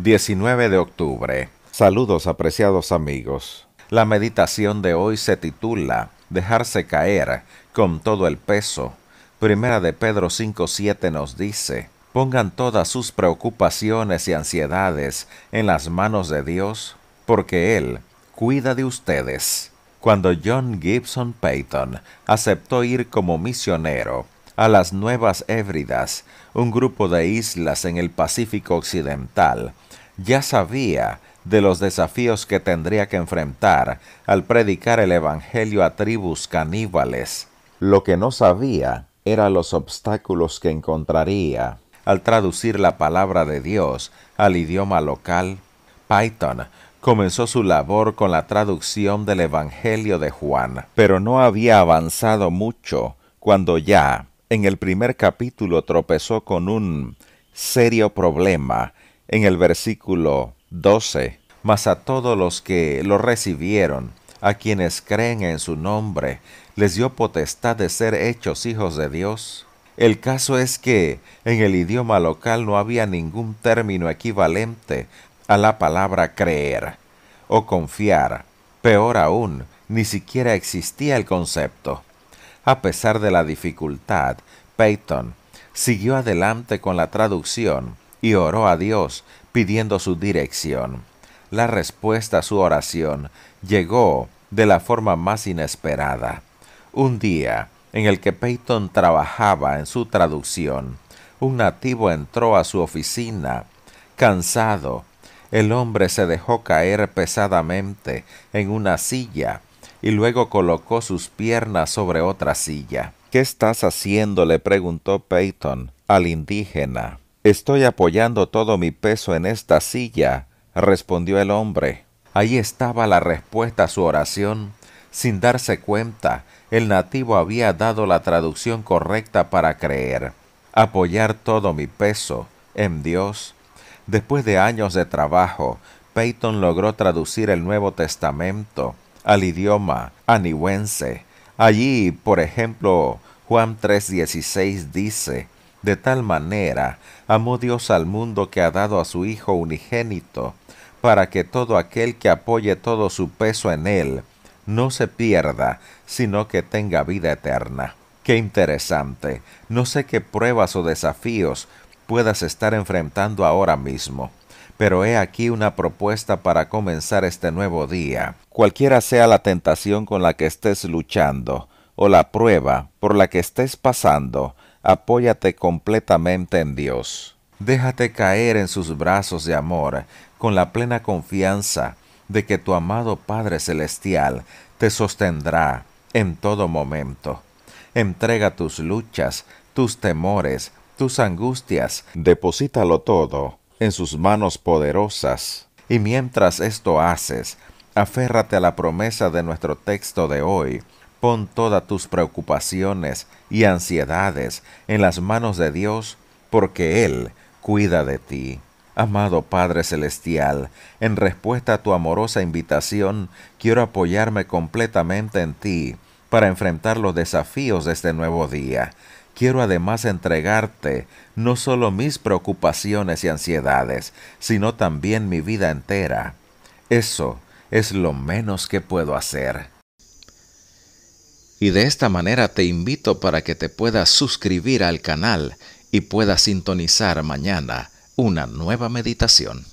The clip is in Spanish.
19 de octubre. Saludos apreciados amigos. La meditación de hoy se titula Dejarse caer con todo el peso. Primera de Pedro 5.7 nos dice, Pongan todas sus preocupaciones y ansiedades en las manos de Dios, porque Él cuida de ustedes. Cuando John Gibson Payton aceptó ir como misionero a las Nuevas Hébridas, un grupo de islas en el Pacífico Occidental, ya sabía de los desafíos que tendría que enfrentar al predicar el Evangelio a tribus caníbales. Lo que no sabía era los obstáculos que encontraría al traducir la palabra de Dios al idioma local. Python comenzó su labor con la traducción del Evangelio de Juan, pero no había avanzado mucho cuando ya, en el primer capítulo, tropezó con un serio problema en el versículo 12, mas a todos los que lo recibieron, a quienes creen en su nombre, les dio potestad de ser hechos hijos de Dios. El caso es que en el idioma local no había ningún término equivalente a la palabra creer o confiar. Peor aún, ni siquiera existía el concepto. A pesar de la dificultad, Peyton siguió adelante con la traducción y oró a Dios pidiendo su dirección. La respuesta a su oración llegó de la forma más inesperada. Un día, en el que Peyton trabajaba en su traducción, un nativo entró a su oficina. Cansado, el hombre se dejó caer pesadamente en una silla y luego colocó sus piernas sobre otra silla. ¿Qué estás haciendo? le preguntó Peyton al indígena. Estoy apoyando todo mi peso en esta silla, respondió el hombre. Ahí estaba la respuesta a su oración. Sin darse cuenta, el nativo había dado la traducción correcta para creer. Apoyar todo mi peso en Dios. Después de años de trabajo, Peyton logró traducir el Nuevo Testamento al idioma anihuense. Allí, por ejemplo, Juan 3:16 dice, de tal manera amó Dios al mundo que ha dado a su Hijo unigénito, para que todo aquel que apoye todo su peso en él no se pierda, sino que tenga vida eterna. Qué interesante. No sé qué pruebas o desafíos puedas estar enfrentando ahora mismo. Pero he aquí una propuesta para comenzar este nuevo día. Cualquiera sea la tentación con la que estés luchando, o la prueba por la que estés pasando, apóyate completamente en Dios. Déjate caer en sus brazos de amor con la plena confianza de que tu amado Padre Celestial te sostendrá en todo momento. Entrega tus luchas, tus temores, tus angustias, deposítalo todo en sus manos poderosas. Y mientras esto haces, aférrate a la promesa de nuestro texto de hoy, Pon todas tus preocupaciones y ansiedades en las manos de Dios, porque Él cuida de ti. Amado Padre Celestial, en respuesta a tu amorosa invitación, quiero apoyarme completamente en ti para enfrentar los desafíos de este nuevo día. Quiero además entregarte no solo mis preocupaciones y ansiedades, sino también mi vida entera. Eso es lo menos que puedo hacer. Y de esta manera te invito para que te puedas suscribir al canal y puedas sintonizar mañana una nueva meditación.